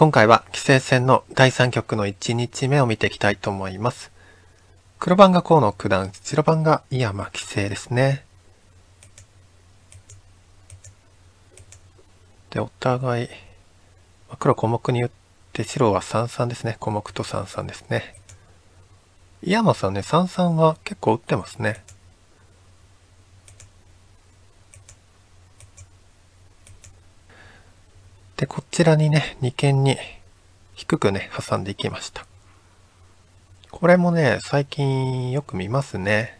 今回は棋聖戦の第3局の1日目を見ていきたいと思います。黒番が河野九段、白番が井山棋聖ですね。で、お互い、黒小目に打って白は三々ですね。小目と三々ですね。井山さんね、三々は結構打ってますね。で、こちらにね、二間に低くね、挟んでいきました。これもね、最近よく見ますね。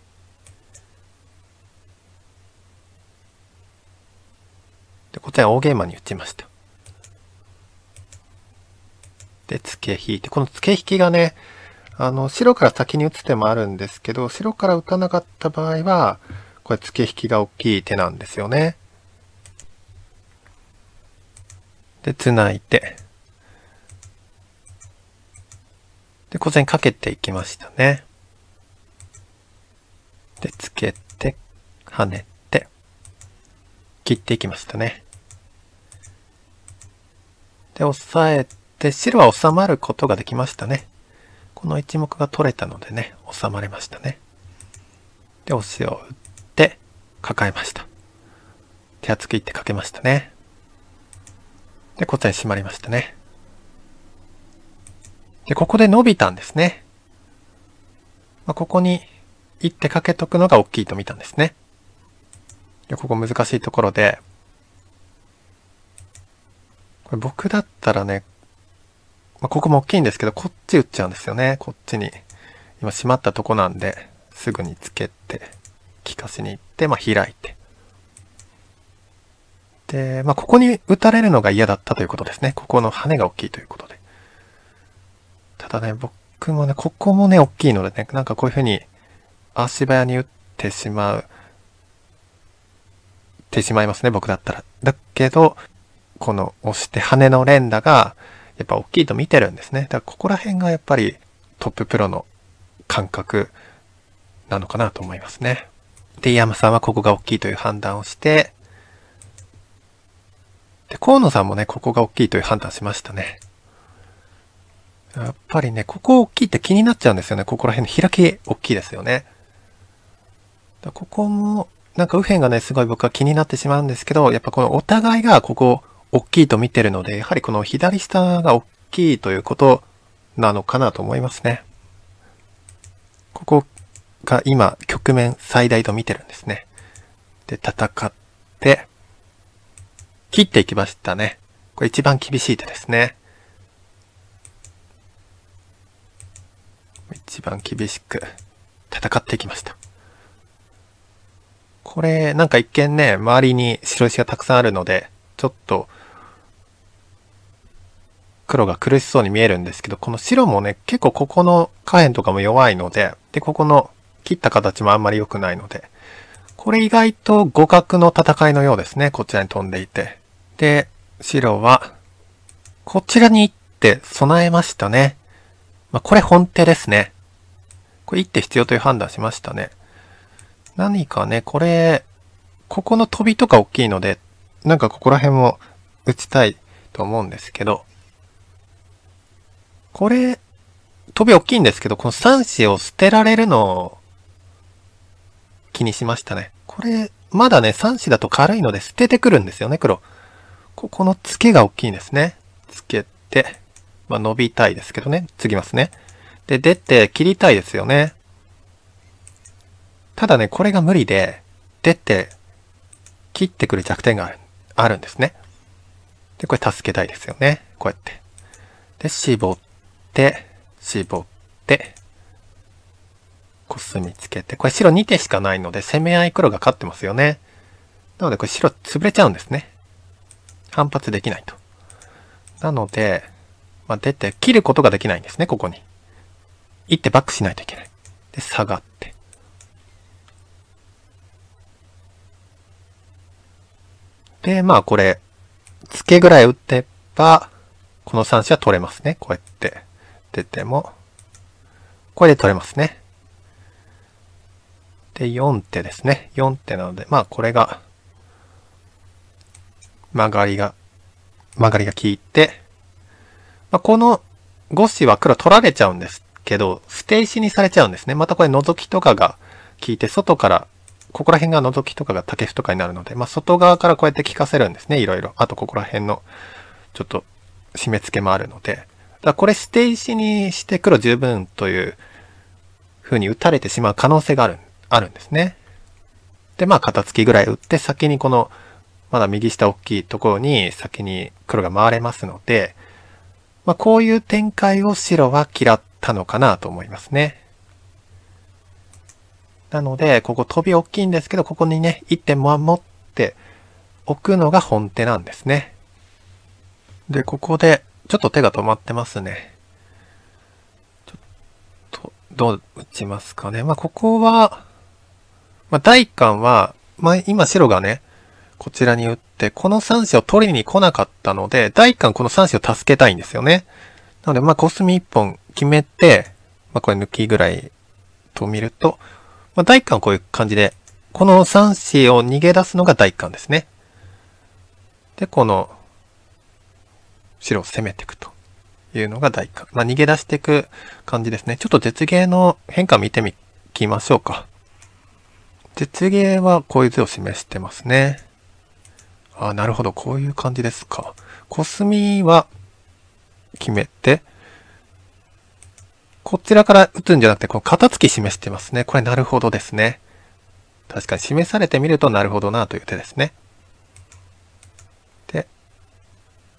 で、こちら大ゲーマに打ちました。で、付け引いて、この付け引きがね、あの、白から先に打つ手もあるんですけど、白から打たなかった場合は、これ付け引きが大きい手なんですよね。で、つないで、で、こちらにかけていきましたね。で、つけて、跳ねて、切っていきましたね。で、押さえて、白は収まることができましたね。この一目が取れたのでね、収まれましたね。で、押しを打って、抱えました。手厚くいってかけましたね。で、こちらに閉まりましたね。で、ここで伸びたんですね。まあ、ここに一手かけとくのが大きいと見たんですね。で、ここ難しいところで、これ僕だったらね、まあ、ここも大きいんですけど、こっち打っちゃうんですよね。こっちに。今閉まったとこなんで、すぐにつけて、利かしに行って、まあ、開いて。で、まあ、ここに打たれるのが嫌だったということですね。ここの羽が大きいということで。ただね、僕もね、ここもね、大きいのでね、なんかこういうふうに足早に打ってしまう、ってしまいますね、僕だったら。だけど、この押して羽の連打が、やっぱ大きいと見てるんですね。だからここら辺がやっぱりトッププロの感覚なのかなと思いますね。で、イヤさんはここが大きいという判断をして、で、河野さんもね、ここが大きいという判断しましたね。やっぱりね、ここ大きいって気になっちゃうんですよね。ここら辺の開き大きいですよね。ここも、なんか右辺がね、すごい僕は気になってしまうんですけど、やっぱこのお互いがここ大きいと見てるので、やはりこの左下が大きいということなのかなと思いますね。ここが今、局面最大と見てるんですね。で、戦って、切っていきましたね。これ一番厳しい手ですね。一番厳しく戦っていきました。これ、なんか一見ね、周りに白石がたくさんあるので、ちょっと、黒が苦しそうに見えるんですけど、この白もね、結構ここの下辺とかも弱いので、で、ここの切った形もあんまり良くないので、これ意外と互角の戦いのようですね、こちらに飛んでいて。で、白は、こちらに行って備えましたね。まあ、これ本手ですね。これ1手必要という判断しましたね。何かね、これ、ここの飛びとか大きいので、なんかここら辺も打ちたいと思うんですけど、これ、飛び大きいんですけど、この3子を捨てられるのを気にしましたね。これ、まだね、3子だと軽いので捨ててくるんですよね、黒。ここのツケが大きいんですね。ツケて、まあ、伸びたいですけどね。次ますね。で、出て切りたいですよね。ただね、これが無理で、出て切ってくる弱点があるあるんですね。で、これ助けたいですよね。こうやって。で、絞って、絞って、コスミつけて。これ白2手しかないので、攻め合い黒が勝ってますよね。なのでこれ白潰れちゃうんですね。反発できないと。なので、まあ、出て切ることができないんですね、ここに。一手バックしないといけない。で、下がって。で、まあこれ、付けぐらい打てば、この3子は取れますね。こうやって出ても、これで取れますね。で、4手ですね。4手なので、まあこれが曲がりが、曲がりが効いて、まあ、この5子は黒取られちゃうんですけど、捨て石にされちゃうんですね。またこれ覗きとかが効いて、外から、ここら辺が覗きとかが竹歩とかになるので、まあ、外側からこうやって効かせるんですね、いろいろ。あとここら辺の、ちょっと、締め付けもあるので。だこれ捨て石にして黒十分という風に打たれてしまう可能性がある、あるんですね。で、まあ、肩付きぐらい打って、先にこのまだ右下大きいところに先に黒が回れますので、まあ、こういう展開を白は嫌ったのかなと思いますね。なので、ここ飛び大きいんですけど、ここにね、1点守っておくのが本手なんですね。で、ここで、ちょっと手が止まってますね。ちょっと、どう打ちますかね。まあ、ここは、まあ、第一感は、まあ、今白がね、こちらに打って、この3子を取りに来なかったので、第一巻この3子を助けたいんですよね。なので、まあ、コスミ1本決めて、まあ、これ抜きぐらいと見ると、まあ、第一巻こういう感じで、この3子を逃げ出すのが第一巻ですね。で、この、白を攻めていくというのが第一巻。まあ、逃げ出していく感じですね。ちょっと絶芸の変化見てみきましょうか。絶芸はこういう図を示してますね。あ、なるほど。こういう感じですか。コスミは決めて、こちらから打つんじゃなくて、この肩付き示してますね。これなるほどですね。確かに示されてみるとなるほどなという手ですね。で、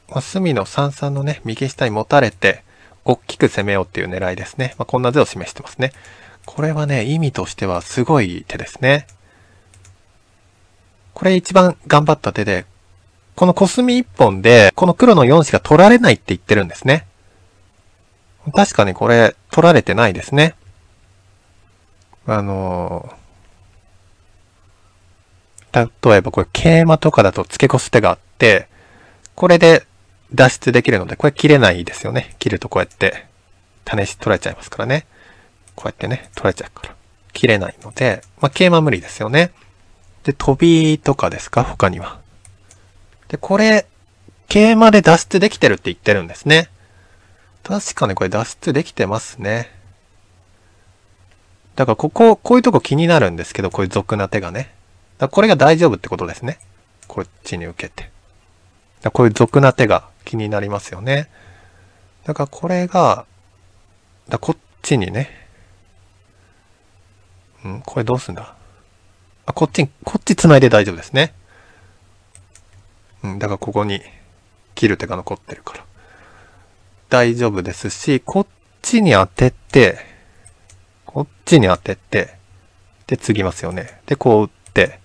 まあ、隅の三々のね、右下に持たれて、大きく攻めようっていう狙いですね。まあ、こんな図を示してますね。これはね、意味としてはすごい手ですね。これ一番頑張った手で、このコスミ1本で、この黒の4子が取られないって言ってるんですね。確かにこれ、取られてないですね。あのー、例えばこれ、桂馬とかだと付け越す手があって、これで脱出できるので、これ切れないですよね。切るとこうやって、種子取られちゃいますからね。こうやってね、取られちゃうから。切れないので、まあ、桂馬無理ですよね。で、飛びとかですか他には。で、これ、桂馬で脱出できてるって言ってるんですね。確かね、これ脱出できてますね。だからここ、こういうとこ気になるんですけど、こういう俗な手がね。だこれが大丈夫ってことですね。こっちに受けて。だこういう俗な手が気になりますよね。だからこれが、だこっちにね。ん、これどうすんだあ、こっちに、こっち繋いで大丈夫ですね。うん、だからここに切る手が残ってるから。大丈夫ですし、こっちに当てて、こっちに当てて、で、継ぎますよね。で、こう打って、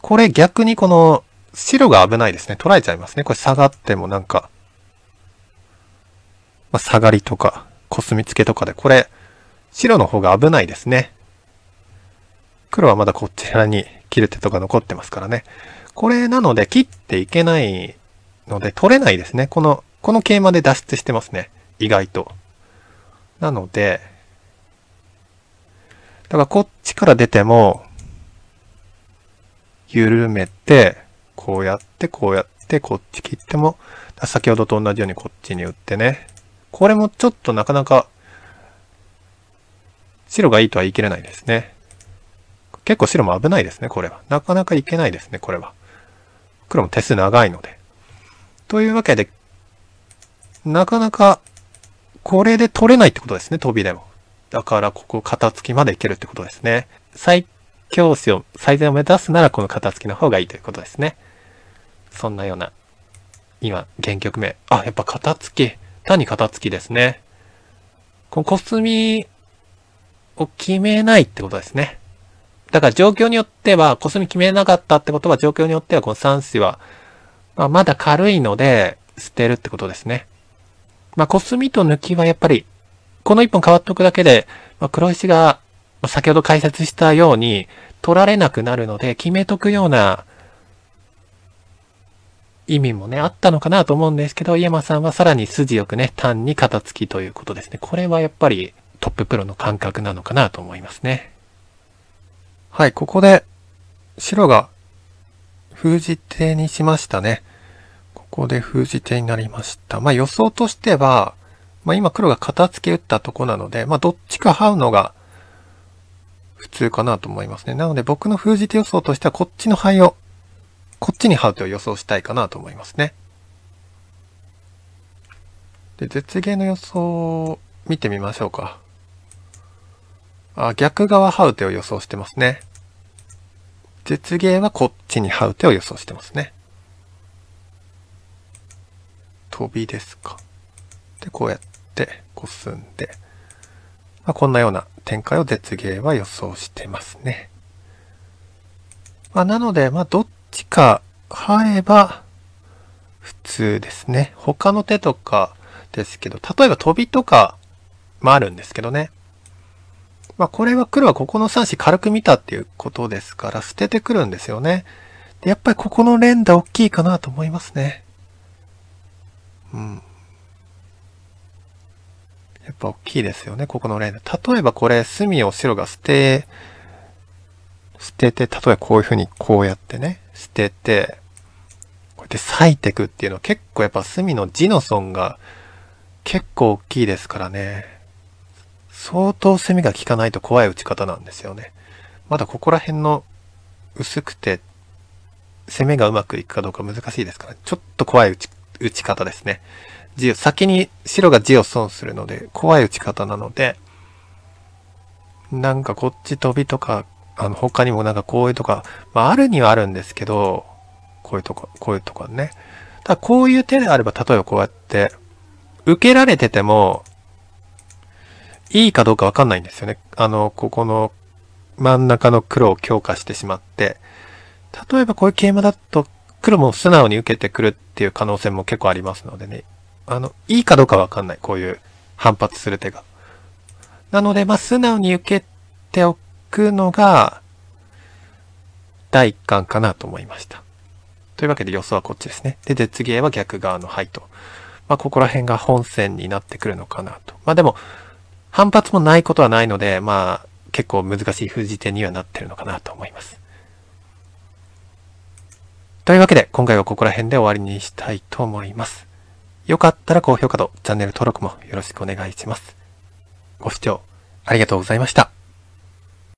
これ逆にこの白が危ないですね。取られちゃいますね。これ下がってもなんか、まあ、下がりとか、コスミツケとかで、これ、白の方が危ないですね。黒はまだこちらに切る手とか残ってますからね。これなので切っていけないので取れないですね。この、この桂馬で脱出してますね。意外と。なので、だからこっちから出ても、緩めて、こうやって、こうやって、こっち切っても、先ほどと同じようにこっちに打ってね。これもちょっとなかなか、白がいいとは言い切れないですね。結構白も危ないですね、これは。なかなかいけないですね、これは。黒も手数長いので。というわけで、なかなか、これで取れないってことですね、飛びでも。だからここ肩付きまでいけるってことですね。最強子を、最善を目指すならこの肩付きの方がいいということですね。そんなような、今、原曲名。あ、やっぱ肩付き。単に肩付きですね。このコスミを決めないってことですね。だから状況によっては、コスミ決めなかったってことは、状況によってはこの3子は、まあ、まだ軽いので、捨てるってことですね。まあ、コスミと抜きはやっぱり、この1本変わっとくだけで、まあ、黒石が、先ほど解説したように、取られなくなるので、決めとくような、意味もね、あったのかなと思うんですけど、井山さんはさらに筋よくね、単に肩付きということですね。これはやっぱりトッププロの感覚なのかなと思いますね。はい、ここで白が封じ手にしましたね。ここで封じ手になりました。まあ予想としては、まあ今黒が片付け打ったとこなので、まあどっちか這うのが普通かなと思いますね。なので僕の封じ手予想としてはこっちの灰を、こっちに這う手を予想したいかなと思いますね。で、絶芸の予想を見てみましょうか。あ逆側ハウテを予想してますね。絶芸はこっちにハウテを予想してますね。飛びですか。で、こうやってこすんで、まあ、こんなような展開を絶芸は予想してますね。まあ、なので、まあ、どっちか入れば普通ですね。他の手とかですけど、例えば飛びとかもあるんですけどね。まあ、これは黒はここの3子軽く見たっていうことですから、捨ててくるんですよね。でやっぱりここの連打大きいかなと思いますね。うん。やっぱ大きいですよね、ここの連打。例えばこれ、隅を白が捨て、捨てて、例えばこういうふうにこうやってね、捨てて、こうやって裂いていくっていうのは結構やっぱ隅の字の損が結構大きいですからね。相当攻めが効かないと怖い打ち方なんですよね。まだここら辺の薄くて攻めがうまくいくかどうか難しいですから、ちょっと怖い打ち打ち方ですね。を、先に白が地を損するので、怖い打ち方なので、なんかこっち飛びとか、あの、他にもなんかこういうとか、まああるにはあるんですけど、こういうとこ、こういうとこね。ただこういう手であれば、例えばこうやって、受けられてても、いいかどうかわかんないんですよね。あの、ここの真ん中の黒を強化してしまって、例えばこういう桂馬だと黒も素直に受けてくるっていう可能性も結構ありますのでね。あの、いいかどうかわかんない。こういう反発する手が。なので、まあ、素直に受けておくのが、第一巻かなと思いました。というわけで予想はこっちですね。で、絶芸は逆側の灰と。まあ、ここら辺が本線になってくるのかなと。まあ、でも、反発もないことはないので、まあ、結構難しい封じ手にはなってるのかなと思います。というわけで、今回はここら辺で終わりにしたいと思います。よかったら高評価とチャンネル登録もよろしくお願いします。ご視聴ありがとうございました。